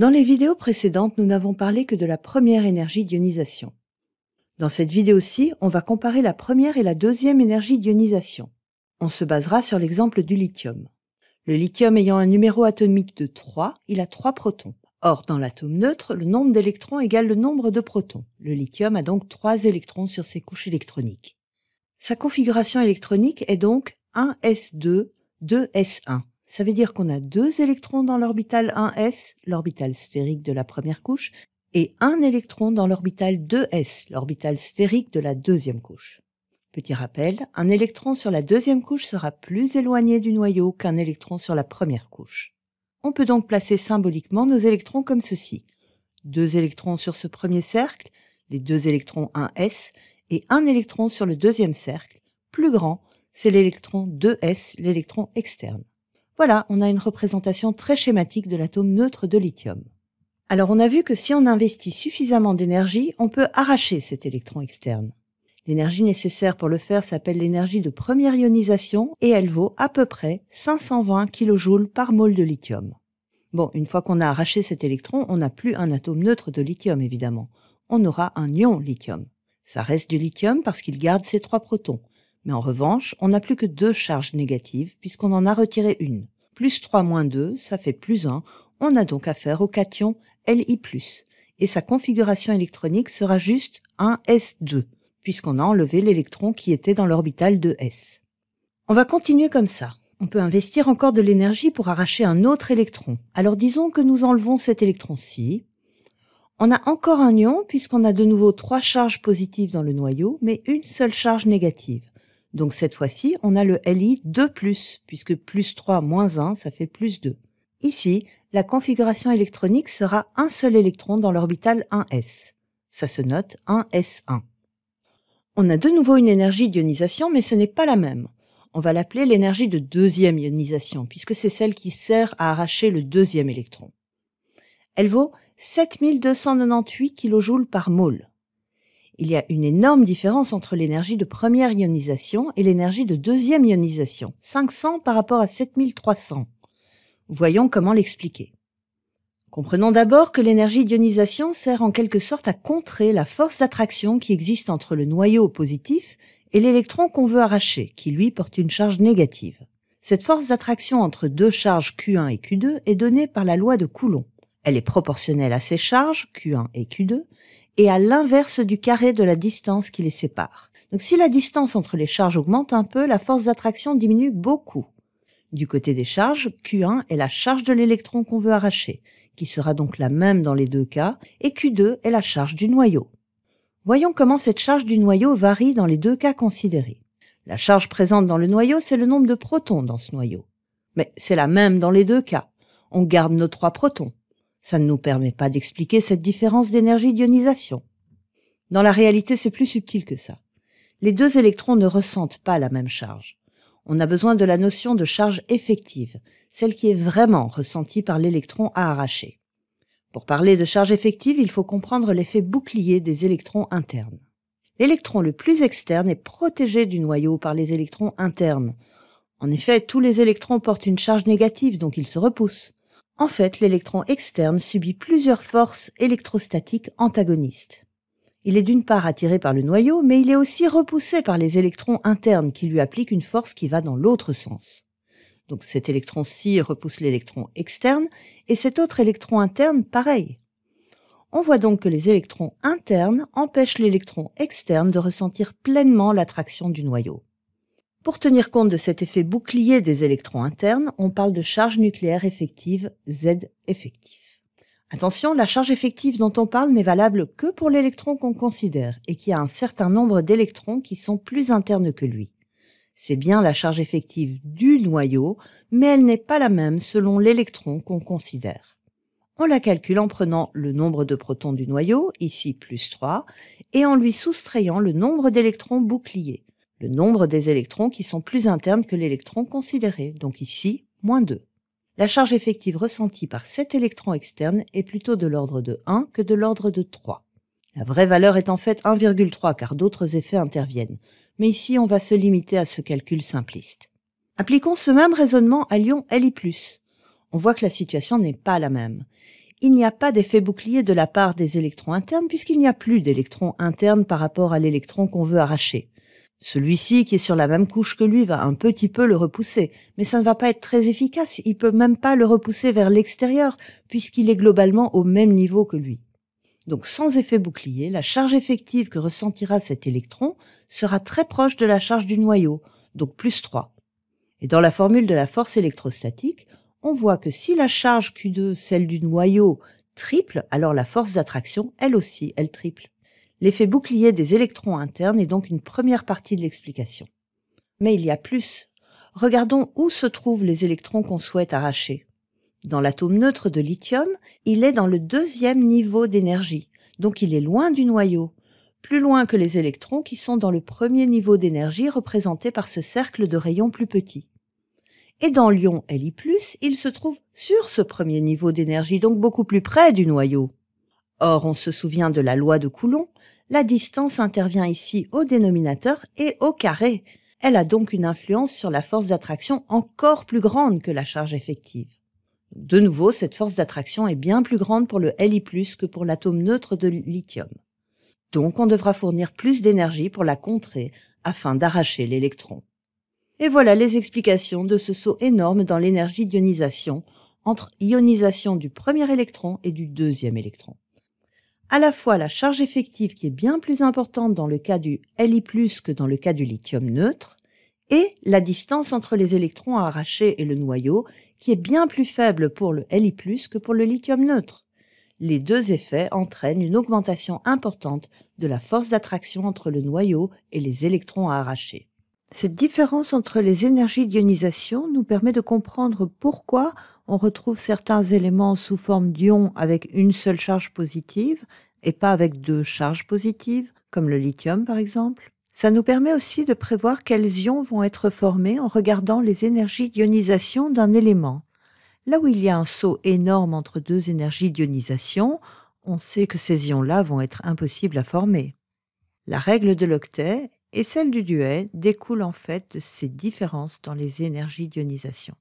Dans les vidéos précédentes, nous n'avons parlé que de la première énergie d'ionisation. Dans cette vidéo-ci, on va comparer la première et la deuxième énergie d'ionisation. On se basera sur l'exemple du lithium. Le lithium ayant un numéro atomique de 3, il a 3 protons. Or, dans l'atome neutre, le nombre d'électrons égale le nombre de protons. Le lithium a donc 3 électrons sur ses couches électroniques. Sa configuration électronique est donc 1s2, 2s1. Ça veut dire qu'on a deux électrons dans l'orbital 1s, l'orbital sphérique de la première couche, et un électron dans l'orbital 2s, l'orbital sphérique de la deuxième couche. Petit rappel, un électron sur la deuxième couche sera plus éloigné du noyau qu'un électron sur la première couche. On peut donc placer symboliquement nos électrons comme ceci. Deux électrons sur ce premier cercle, les deux électrons 1s, et un électron sur le deuxième cercle, plus grand, c'est l'électron 2s, l'électron externe. Voilà, on a une représentation très schématique de l'atome neutre de lithium. Alors on a vu que si on investit suffisamment d'énergie, on peut arracher cet électron externe. L'énergie nécessaire pour le faire s'appelle l'énergie de première ionisation et elle vaut à peu près 520 kJ par mole de lithium. Bon, une fois qu'on a arraché cet électron, on n'a plus un atome neutre de lithium évidemment. On aura un ion lithium. Ça reste du lithium parce qu'il garde ses trois protons. Mais en revanche, on n'a plus que deux charges négatives puisqu'on en a retiré une plus 3 moins 2, ça fait plus 1. On a donc affaire au cation Li+. Et sa configuration électronique sera juste 1s2, puisqu'on a enlevé l'électron qui était dans l'orbital de s. On va continuer comme ça. On peut investir encore de l'énergie pour arracher un autre électron. Alors disons que nous enlevons cet électron-ci. On a encore un ion puisqu'on a de nouveau trois charges positives dans le noyau, mais une seule charge négative. Donc cette fois-ci, on a le LI 2 ⁇ puisque plus 3 moins 1, ça fait plus 2. Ici, la configuration électronique sera un seul électron dans l'orbital 1s. Ça se note 1s1. On a de nouveau une énergie d'ionisation, mais ce n'est pas la même. On va l'appeler l'énergie de deuxième ionisation, puisque c'est celle qui sert à arracher le deuxième électron. Elle vaut 7298 kJ par mole il y a une énorme différence entre l'énergie de première ionisation et l'énergie de deuxième ionisation, 500 par rapport à 7300. Voyons comment l'expliquer. Comprenons d'abord que l'énergie d'ionisation sert en quelque sorte à contrer la force d'attraction qui existe entre le noyau positif et l'électron qu'on veut arracher, qui lui porte une charge négative. Cette force d'attraction entre deux charges Q1 et Q2 est donnée par la loi de Coulomb. Elle est proportionnelle à ces charges, Q1 et Q2, et à l'inverse du carré de la distance qui les sépare. Donc si la distance entre les charges augmente un peu, la force d'attraction diminue beaucoup. Du côté des charges, Q1 est la charge de l'électron qu'on veut arracher, qui sera donc la même dans les deux cas, et Q2 est la charge du noyau. Voyons comment cette charge du noyau varie dans les deux cas considérés. La charge présente dans le noyau, c'est le nombre de protons dans ce noyau. Mais c'est la même dans les deux cas. On garde nos trois protons. Ça ne nous permet pas d'expliquer cette différence d'énergie d'ionisation. Dans la réalité, c'est plus subtil que ça. Les deux électrons ne ressentent pas la même charge. On a besoin de la notion de charge effective, celle qui est vraiment ressentie par l'électron à arracher. Pour parler de charge effective, il faut comprendre l'effet bouclier des électrons internes. L'électron le plus externe est protégé du noyau par les électrons internes. En effet, tous les électrons portent une charge négative, donc ils se repoussent. En fait, l'électron externe subit plusieurs forces électrostatiques antagonistes. Il est d'une part attiré par le noyau, mais il est aussi repoussé par les électrons internes qui lui appliquent une force qui va dans l'autre sens. Donc cet électron-ci repousse l'électron externe et cet autre électron interne pareil. On voit donc que les électrons internes empêchent l'électron externe de ressentir pleinement l'attraction du noyau. Pour tenir compte de cet effet bouclier des électrons internes, on parle de charge nucléaire effective Z effectif. Attention, la charge effective dont on parle n'est valable que pour l'électron qu'on considère et qui a un certain nombre d'électrons qui sont plus internes que lui. C'est bien la charge effective du noyau, mais elle n'est pas la même selon l'électron qu'on considère. On la calcule en prenant le nombre de protons du noyau, ici plus 3, et en lui soustrayant le nombre d'électrons boucliers, le nombre des électrons qui sont plus internes que l'électron considéré, donc ici, moins 2. La charge effective ressentie par cet électron externe est plutôt de l'ordre de 1 que de l'ordre de 3. La vraie valeur est en fait 1,3 car d'autres effets interviennent, mais ici on va se limiter à ce calcul simpliste. Appliquons ce même raisonnement à l'ion Li+. On voit que la situation n'est pas la même. Il n'y a pas d'effet bouclier de la part des électrons internes puisqu'il n'y a plus d'électrons internes par rapport à l'électron qu'on veut arracher. Celui-ci, qui est sur la même couche que lui, va un petit peu le repousser, mais ça ne va pas être très efficace, il peut même pas le repousser vers l'extérieur, puisqu'il est globalement au même niveau que lui. Donc sans effet bouclier, la charge effective que ressentira cet électron sera très proche de la charge du noyau, donc plus 3. Et dans la formule de la force électrostatique, on voit que si la charge Q2, celle du noyau, triple, alors la force d'attraction, elle aussi, elle triple. L'effet bouclier des électrons internes est donc une première partie de l'explication. Mais il y a plus. Regardons où se trouvent les électrons qu'on souhaite arracher. Dans l'atome neutre de lithium, il est dans le deuxième niveau d'énergie, donc il est loin du noyau, plus loin que les électrons qui sont dans le premier niveau d'énergie représenté par ce cercle de rayons plus petit. Et dans l'ion Li+, il se trouve sur ce premier niveau d'énergie, donc beaucoup plus près du noyau. Or, on se souvient de la loi de Coulomb, la distance intervient ici au dénominateur et au carré. Elle a donc une influence sur la force d'attraction encore plus grande que la charge effective. De nouveau, cette force d'attraction est bien plus grande pour le Li+, que pour l'atome neutre de lithium. Donc on devra fournir plus d'énergie pour la contrer afin d'arracher l'électron. Et voilà les explications de ce saut énorme dans l'énergie d'ionisation entre ionisation du premier électron et du deuxième électron à la fois la charge effective qui est bien plus importante dans le cas du Li+, que dans le cas du lithium neutre, et la distance entre les électrons à arracher et le noyau qui est bien plus faible pour le Li+, que pour le lithium neutre. Les deux effets entraînent une augmentation importante de la force d'attraction entre le noyau et les électrons à arracher. Cette différence entre les énergies d'ionisation nous permet de comprendre pourquoi on retrouve certains éléments sous forme d'ions avec une seule charge positive et pas avec deux charges positives, comme le lithium par exemple. Ça nous permet aussi de prévoir quels ions vont être formés en regardant les énergies d'ionisation d'un élément. Là où il y a un saut énorme entre deux énergies d'ionisation, on sait que ces ions-là vont être impossibles à former. La règle de l'octet et celle du duel découle en fait de ces différences dans les énergies d'ionisation.